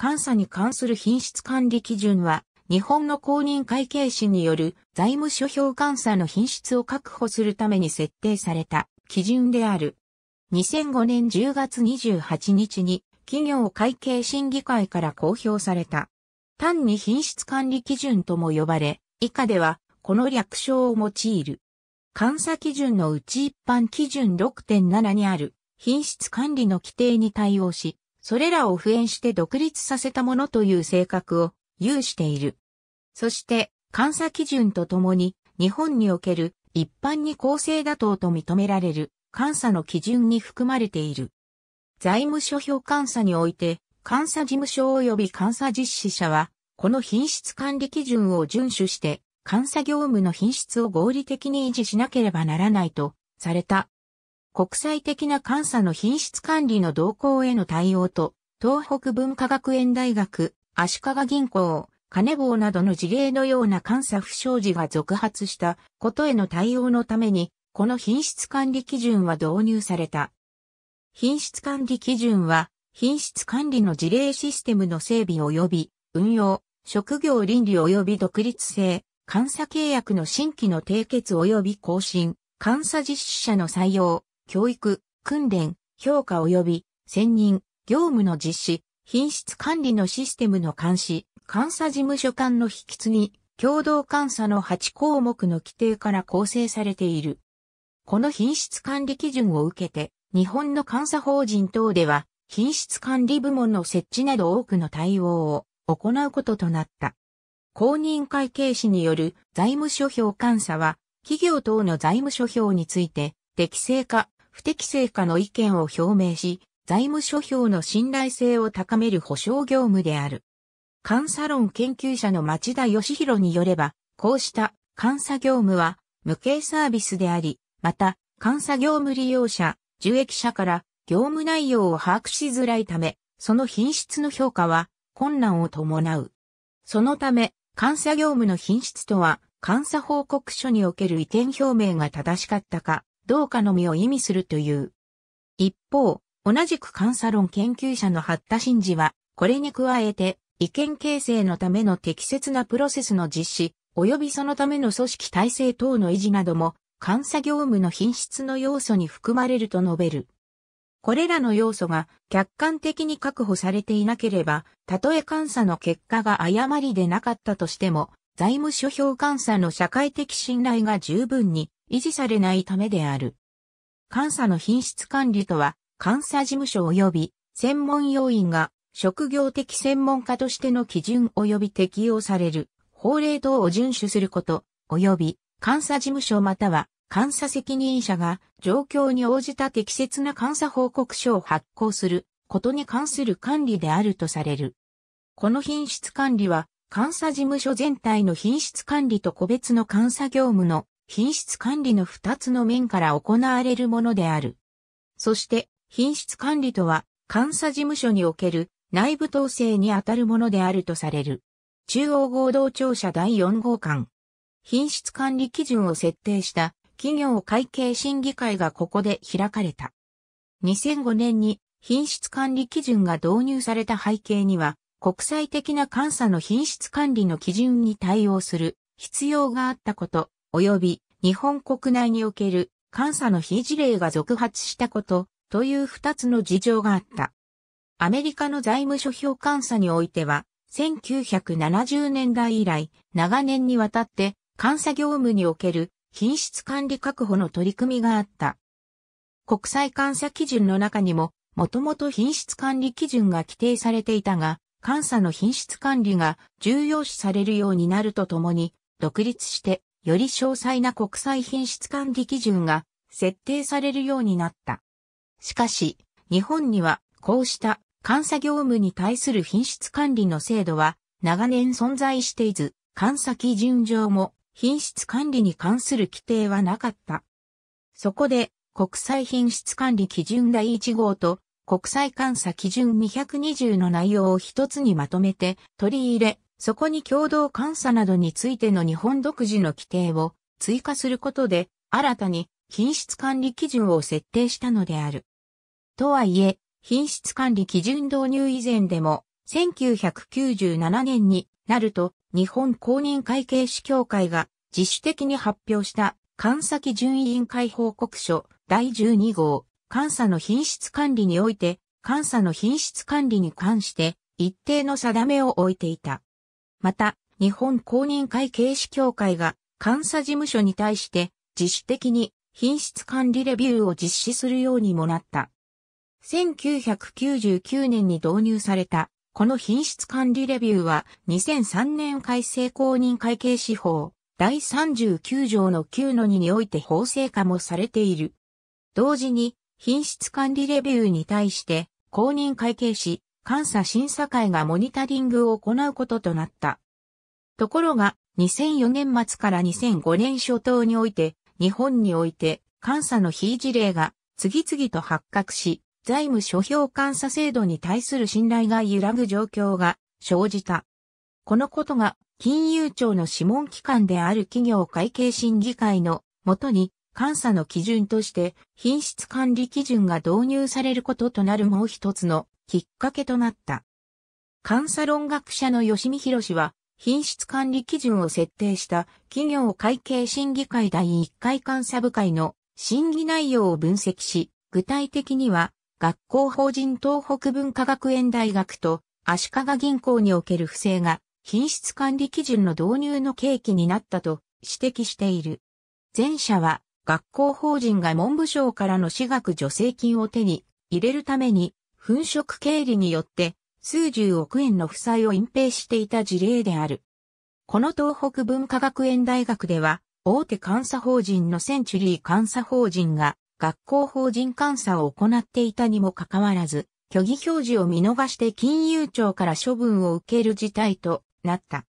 監査に関する品質管理基準は、日本の公認会計士による財務諸表監査の品質を確保するために設定された基準である。2005年10月28日に企業会計審議会から公表された。単に品質管理基準とも呼ばれ、以下ではこの略称を用いる。監査基準のうち一般基準6.7にある品質管理の規定に対応し、それらを普遍して独立させたものという性格を有している。そして、監査基準とともに、日本における一般に公正妥当と認められる監査の基準に含まれている。財務諸表監査において、監査事務所及び監査実施者は、この品質管理基準を遵守して、監査業務の品質を合理的に維持しなければならないとされた国際的な監査の品質管理の動向への対応と、東北文化学園大学、足利銀行、金棒などの事例のような監査不祥事が続発したことへの対応のために、この品質管理基準は導入された。品質管理基準は、品質管理の事例システムの整備及び運用、職業倫理及び独立性、監査契約の新規の締結及び更新、監査実施者の採用、教育、訓練、評価及び選任、業務の実施、品質管理のシステムの監視、監査事務所間の引き継ぎ、共同監査の8項目の規定から構成されている。この品質管理基準を受けて、日本の監査法人等では、品質管理部門の設置など多くの対応を行うこととなった。公認会計士による財務諸表監査は、企業等の財務諸表について、適正化、不適正化の意見を表明し、財務諸表の信頼性を高める保証業務である。監査論研究者の町田義弘によれば、こうした監査業務は無形サービスであり、また、監査業務利用者、受益者から業務内容を把握しづらいため、その品質の評価は困難を伴う。そのため、監査業務の品質とは、監査報告書における意見表明が正しかったか、同化のみを意味するという。一方、同じく監査論研究者の八田真二は、これに加えて、意見形成のための適切なプロセスの実施、及びそのための組織体制等の維持なども、監査業務の品質の要素に含まれると述べる。これらの要素が客観的に確保されていなければ、たとえ監査の結果が誤りでなかったとしても、財務諸表監査の社会的信頼が十分に維持されないためである。監査の品質管理とは、監査事務所及び専門要員が職業的専門家としての基準及び適用される法令等を遵守すること、及び監査事務所または監査責任者が状況に応じた適切な監査報告書を発行することに関する管理であるとされる。この品質管理は監査事務所全体の品質管理と個別の監査業務の品質管理の二つの面から行われるものである。そして、品質管理とは、監査事務所における内部統制にあたるものであるとされる。中央合同庁舎第4号館。品質管理基準を設定した企業会計審議会がここで開かれた。2005年に品質管理基準が導入された背景には、国際的な監査の品質管理の基準に対応する必要があったこと、及び日本国内における監査の非事例が続発したことという二つの事情があった。アメリカの財務諸表監査においては、1970年代以来、長年にわたって、監査業務における品質管理確保の取り組みがあった。国際監査基準の中にも、もともと品質管理基準が規定されていたが、監査の品質管理が重要視されるようになるとともに、独立してより詳細な国際品質管理基準が設定されるようになった。しかし、日本にはこうした監査業務に対する品質管理の制度は長年存在していず、監査基準上も品質管理に関する規定はなかった。そこで国際品質管理基準第1号と国際監査基準220の内容を一つにまとめて取り入れ、そこに共同監査などについての日本独自の規定を追加することで、新たに品質管理基準を設定したのである。とはいえ、品質管理基準導入以前でも、1997年になると、日本公認会計士協会が自主的に発表した監査基準委員会報告書第12号、監査の品質管理において、監査の品質管理に関して一定の定めを置いていた。また、日本公認会計士協会が監査事務所に対して自主的に品質管理レビューを実施するようにもなった。1999年に導入されたこの品質管理レビューは2003年改正公認会計士法第39条の9の2において法制化もされている。同時に品質管理レビューに対して公認会計士監査審査会がモニタリングを行うこととなった。ところが、2004年末から2005年初頭において、日本において、監査の非事例が次々と発覚し、財務諸表監査制度に対する信頼が揺らぐ状況が生じた。このことが金融庁の諮問機関である企業会計審議会のもとに監査の基準として品質管理基準が導入されることとなるもう一つのきっかけとなった。監査論学者の吉見博は、品質管理基準を設定した企業会計審議会第1回監査部会の審議内容を分析し、具体的には、学校法人東北文化学園大学と足利銀行における不正が品質管理基準の導入の契機になったと指摘している。前者は学校法人が文部省からの私学助成金を手に入れるために粉飾経理によって数十億円の負債を隠蔽していた事例である。この東北文化学園大学では、大手監査法人のセンチュリー監査法人が学校法人監査を行っていたにもかかわらず、虚偽表示を見逃して金融庁から処分を受ける事態となった。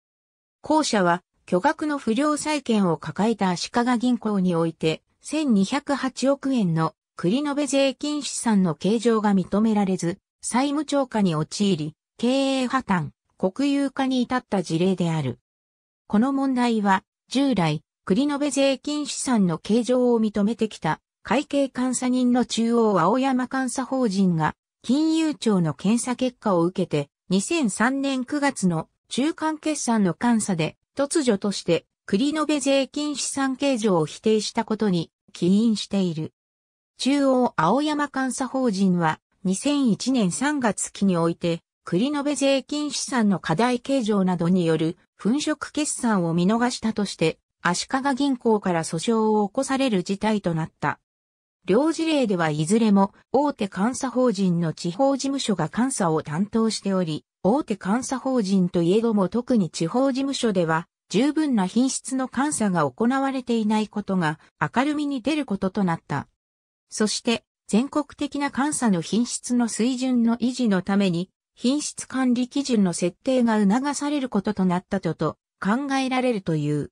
後者は巨額の不良債権を抱えた足利銀行において1208億円の繰延税金資産の計上が認められず、債務超過に陥り、経営破綻、国有化に至った事例である。この問題は、従来、繰延税金資産の計上を認めてきた、会計監査人の中央青山監査法人が、金融庁の検査結果を受けて、2003年9月の中間決算の監査で、突如として、繰延税金資産計上を否定したことに起因している。中央青山監査法人は2001年3月期において、栗延税金資産の課題形状などによる粉飾決算を見逃したとして、足利銀行から訴訟を起こされる事態となった。両事例ではいずれも大手監査法人の地方事務所が監査を担当しており、大手監査法人といえども特に地方事務所では十分な品質の監査が行われていないことが明るみに出ることとなった。そして、全国的な監査の品質の水準の維持のために、品質管理基準の設定が促されることとなったとと考えられるという。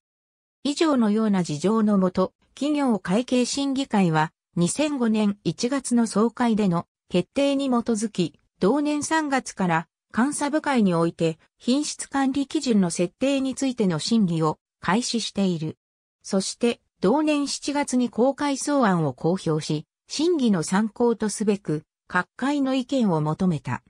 以上のような事情のもと、企業会計審議会は2005年1月の総会での決定に基づき、同年3月から監査部会において品質管理基準の設定についての審議を開始している。そして、同年7月に公開草案を公表し、審議の参考とすべく、各界の意見を求めた。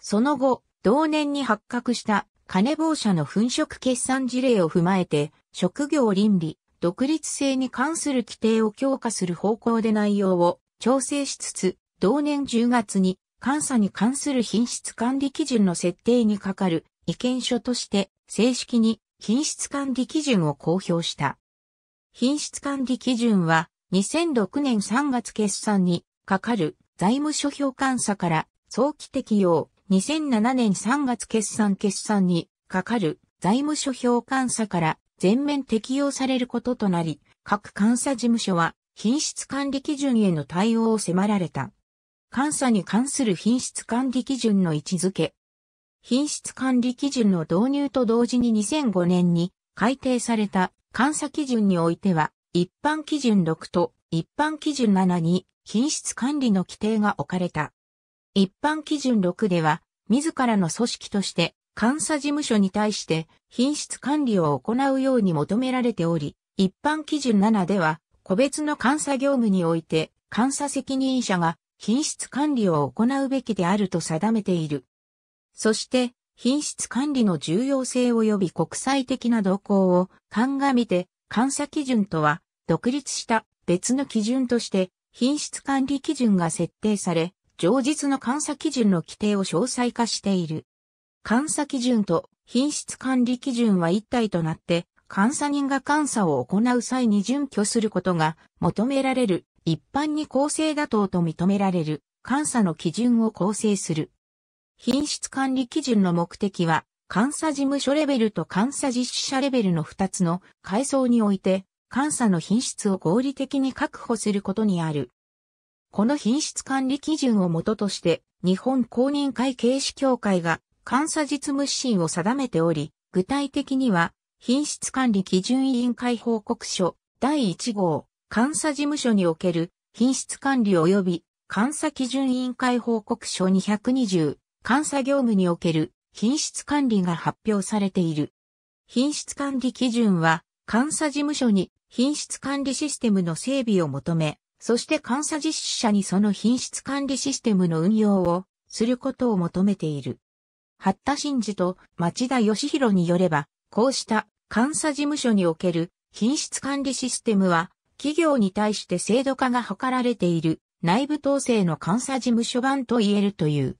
その後、同年に発覚した金坊社の粉飾決算事例を踏まえて、職業倫理、独立性に関する規定を強化する方向で内容を調整しつつ、同年10月に監査に関する品質管理基準の設定に係る意見書として正式に品質管理基準を公表した。品質管理基準は2006年3月決算にかかる財務諸表監査から早期適用、2007年3月決算決算にかかる財務諸表監査から全面適用されることとなり、各監査事務所は品質管理基準への対応を迫られた。監査に関する品質管理基準の位置づけ。品質管理基準の導入と同時に2005年に改定された監査基準においては、一般基準6と一般基準7に品質管理の規定が置かれた。一般基準6では、自らの組織として監査事務所に対して品質管理を行うように求められており、一般基準7では、個別の監査業務において、監査責任者が品質管理を行うべきであると定めている。そして、品質管理の重要性及び国際的な動向を鑑みて、監査基準とは、独立した別の基準として、品質管理基準が設定され、上述の監査基準の規定を詳細化している。監査基準と品質管理基準は一体となって、監査人が監査を行う際に準拠することが求められる、一般に公正妥当と認められる、監査の基準を構成する。品質管理基準の目的は、監査事務所レベルと監査実施者レベルの2つの階層において、監査の品質を合理的に確保することにある。この品質管理基準をもととして、日本公認会計士協会が監査実務指針を定めており、具体的には、品質管理基準委員会報告書第1号、監査事務所における品質管理及び監査基準委員会報告書220、監査業務における品質管理が発表されている。品質管理基準は、監査事務所に品質管理システムの整備を求め、そして監査実施者にその品質管理システムの運用をすることを求めている。八田真二と町田義弘によれば、こうした監査事務所における品質管理システムは、企業に対して制度化が図られている内部統制の監査事務所版と言えるという。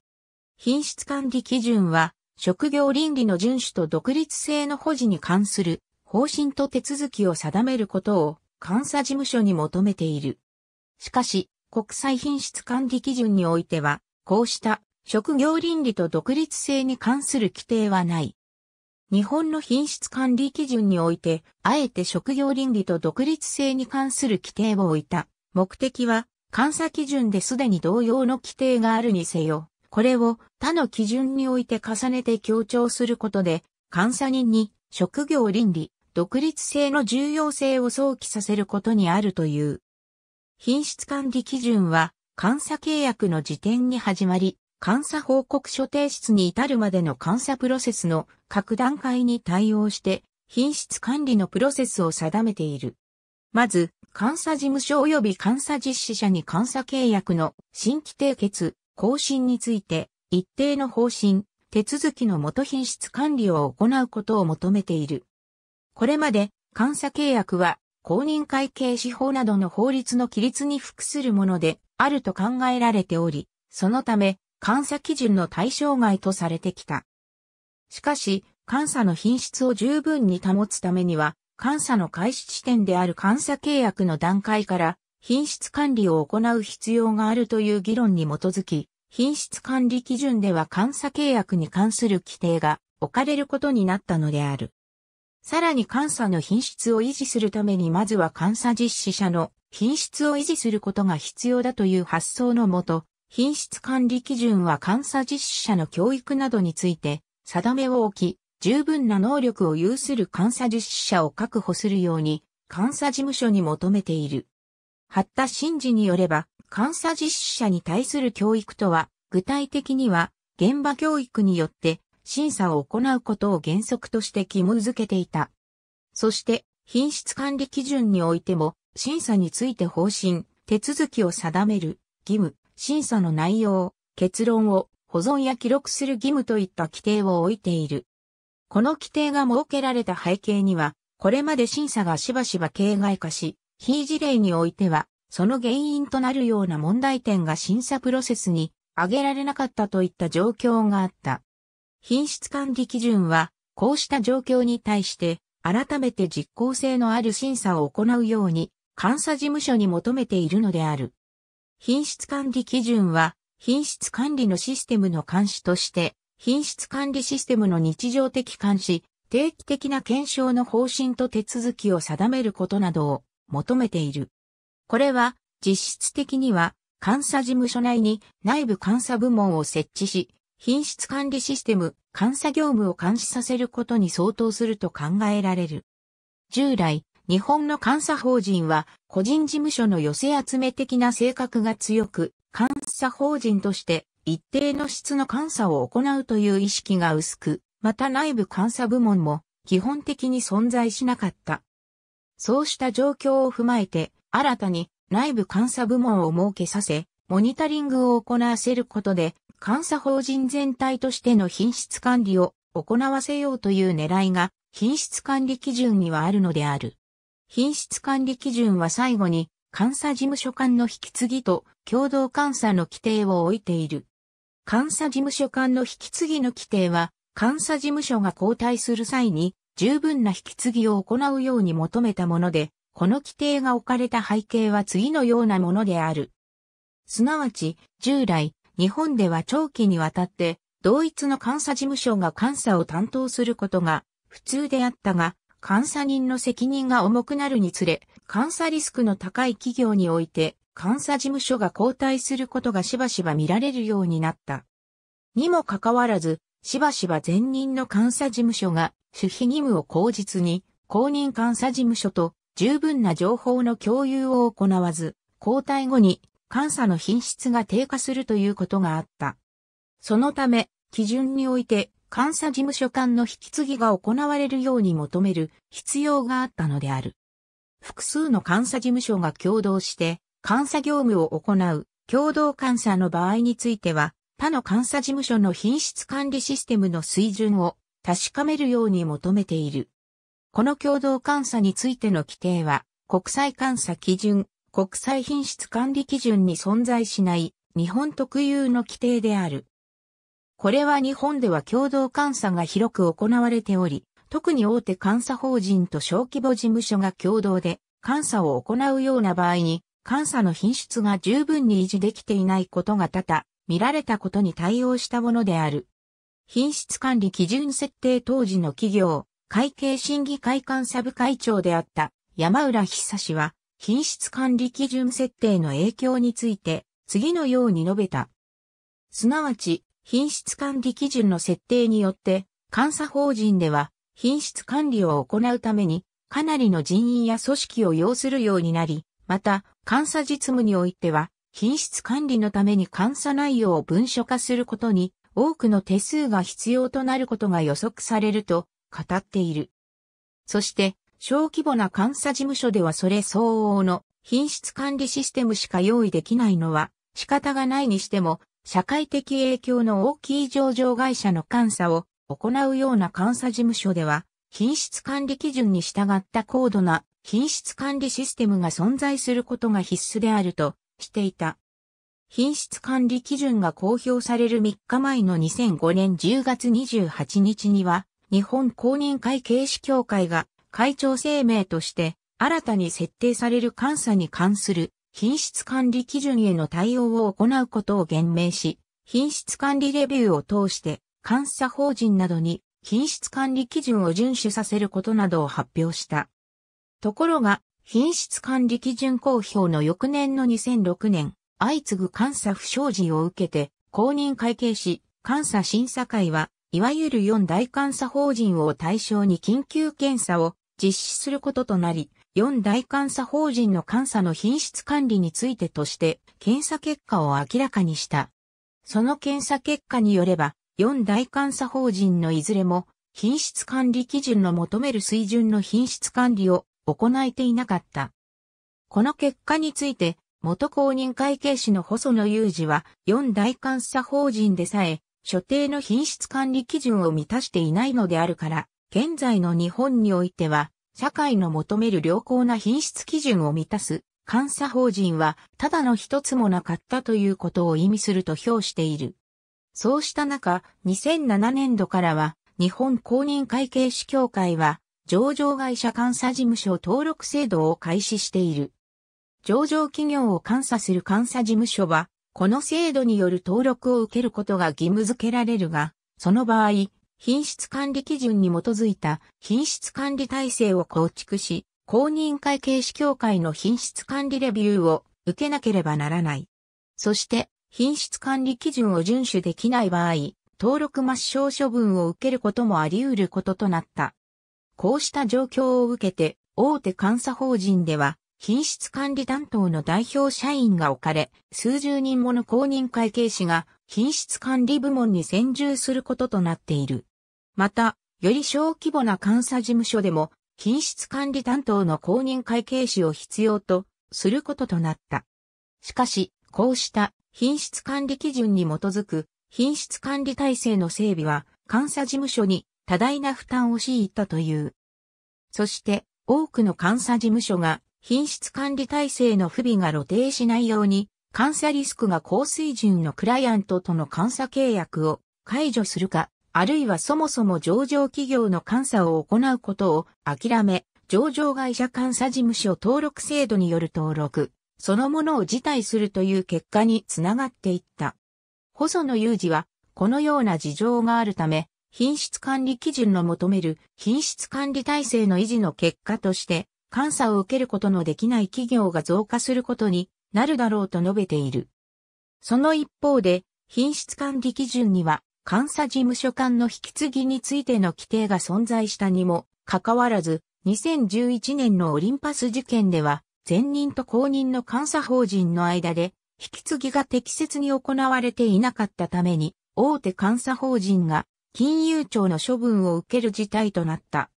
品質管理基準は職業倫理の遵守と独立性の保持に関する方針と手続きを定めることを監査事務所に求めている。しかし、国際品質管理基準においては、こうした職業倫理と独立性に関する規定はない。日本の品質管理基準において、あえて職業倫理と独立性に関する規定を置いた目的は、監査基準ですでに同様の規定があるにせよ、これを他の基準において重ねて強調することで、監査人に職業倫理、独立性の重要性を想起させることにあるという。品質管理基準は、監査契約の時点に始まり、監査報告書提出に至るまでの監査プロセスの各段階に対応して、品質管理のプロセスを定めている。まず、監査事務所及び監査実施者に監査契約の新規締結、更新について、一定の方針、手続きの元品質管理を行うことを求めている。これまで、監査契約は、公認会計司法などの法律の規律に服するものであると考えられており、そのため、監査基準の対象外とされてきた。しかし、監査の品質を十分に保つためには、監査の開始地点である監査契約の段階から、品質管理を行う必要があるという議論に基づき、品質管理基準では監査契約に関する規定が置かれることになったのである。さらに監査の品質を維持するためにまずは監査実施者の品質を維持することが必要だという発想のもと、品質管理基準は監査実施者の教育などについて定めを置き、十分な能力を有する監査実施者を確保するように監査事務所に求めている。八田真治によれば、監査実施者に対する教育とは、具体的には、現場教育によって審査を行うことを原則として義務付けていた。そして、品質管理基準においても、審査について方針、手続きを定める、義務、審査の内容、結論を保存や記録する義務といった規定を置いている。この規定が設けられた背景には、これまで審査がしばしば形骸化し、非事例においては、その原因となるような問題点が審査プロセスに挙げられなかったといった状況があった。品質管理基準は、こうした状況に対して、改めて実効性のある審査を行うように、監査事務所に求めているのである。品質管理基準は、品質管理のシステムの監視として、品質管理システムの日常的監視、定期的な検証の方針と手続きを定めることなどを求めている。これは実質的には監査事務所内に内部監査部門を設置し、品質管理システム、監査業務を監視させることに相当すると考えられる。従来、日本の監査法人は個人事務所の寄せ集め的な性格が強く、監査法人として一定の質の監査を行うという意識が薄く、また内部監査部門も基本的に存在しなかった。そうした状況を踏まえて、新たに内部監査部門を設けさせ、モニタリングを行わせることで、監査法人全体としての品質管理を行わせようという狙いが、品質管理基準にはあるのである。品質管理基準は最後に、監査事務所間の引き継ぎと共同監査の規定を置いている。監査事務所間の引き継ぎの規定は、監査事務所が交代する際に十分な引き継ぎを行うように求めたもので、この規定が置かれた背景は次のようなものである。すなわち、従来、日本では長期にわたって、同一の監査事務所が監査を担当することが普通であったが、監査人の責任が重くなるにつれ、監査リスクの高い企業において、監査事務所が交代することがしばしば見られるようになった。にもかかわらず、しばしば前任の監査事務所が守秘義務を口実に、公認監査事務所と十分な情報の共有を行わず、交代後に監査の品質が低下するということがあった。そのため、基準において監査事務所間の引き継ぎが行われるように求める必要があったのである。複数の監査事務所が共同して監査業務を行う共同監査の場合については、他の監査事務所の品質管理システムの水準を確かめるように求めている。この共同監査についての規定は、国際監査基準、国際品質管理基準に存在しない日本特有の規定である。これは日本では共同監査が広く行われており、特に大手監査法人と小規模事務所が共同で監査を行うような場合に、監査の品質が十分に維持できていないことが多々見られたことに対応したものである。品質管理基準設定当時の企業、会計審議会館サブ会長であった山浦久氏は、品質管理基準設定の影響について、次のように述べた。すなわち、品質管理基準の設定によって、監査法人では、品質管理を行うために、かなりの人員や組織を要するようになり、また、監査実務においては、品質管理のために監査内容を文書化することに多くの手数が必要となることが予測されると語っている。そして、小規模な監査事務所ではそれ相応の品質管理システムしか用意できないのは仕方がないにしても、社会的影響の大きい上場会社の監査を行うような監査事務所では、品質管理基準に従った高度な品質管理システムが存在することが必須であるとしていた。品質管理基準が公表される3日前の2005年10月28日には、日本公認会計士協会が会長声明として新たに設定される監査に関する品質管理基準への対応を行うことを言明し、品質管理レビューを通して監査法人などに品質管理基準を遵守させることなどを発表した。ところが、品質管理基準公表の翌年の2006年、相次ぐ監査不祥事を受けて、公認会計士、監査審査会は、いわゆる4大監査法人を対象に緊急検査を実施することとなり、4大監査法人の監査の品質管理についてとして、検査結果を明らかにした。その検査結果によれば、4大監査法人のいずれも、品質管理基準の求める水準の品質管理を行えていなかった。この結果について、元公認会計士の細野裕二は、四大監査法人でさえ、所定の品質管理基準を満たしていないのであるから、現在の日本においては、社会の求める良好な品質基準を満たす、監査法人は、ただの一つもなかったということを意味すると評している。そうした中、2007年度からは、日本公認会計士協会は、上場会社監査事務所登録制度を開始している。上場企業を監査する監査事務所は、この制度による登録を受けることが義務付けられるが、その場合、品質管理基準に基づいた品質管理体制を構築し、公認会計士協会の品質管理レビューを受けなければならない。そして、品質管理基準を遵守できない場合、登録抹消処分を受けることもあり得ることとなった。こうした状況を受けて、大手監査法人では、品質管理担当の代表社員が置かれ、数十人もの公認会計士が品質管理部門に専従することとなっている。また、より小規模な監査事務所でも、品質管理担当の公認会計士を必要とすることとなった。しかし、こうした品質管理基準に基づく品質管理体制の整備は監査事務所に多大な負担を強いたという。そして、多くの監査事務所が品質管理体制の不備が露呈しないように、監査リスクが高水準のクライアントとの監査契約を解除するか、あるいはそもそも上場企業の監査を行うことを諦め、上場会社監査事務所登録制度による登録、そのものを辞退するという結果につながっていった。細野雄二は、このような事情があるため、品質管理基準の求める品質管理体制の維持の結果として、監査を受けることのできない企業が増加することになるだろうと述べている。その一方で、品質管理基準には、監査事務所間の引き継ぎについての規定が存在したにも、かかわらず、2011年のオリンパス事件では、前任と後任の監査法人の間で、引き継ぎが適切に行われていなかったために、大手監査法人が金融庁の処分を受ける事態となった。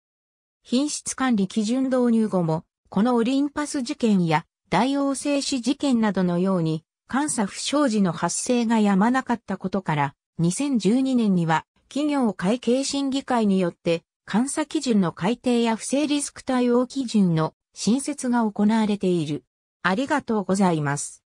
品質管理基準導入後も、このオリンパス事件や大王製紙事件などのように、監査不祥事の発生がやまなかったことから、2012年には企業会計審議会によって、監査基準の改定や不正リスク対応基準の新設が行われている。ありがとうございます。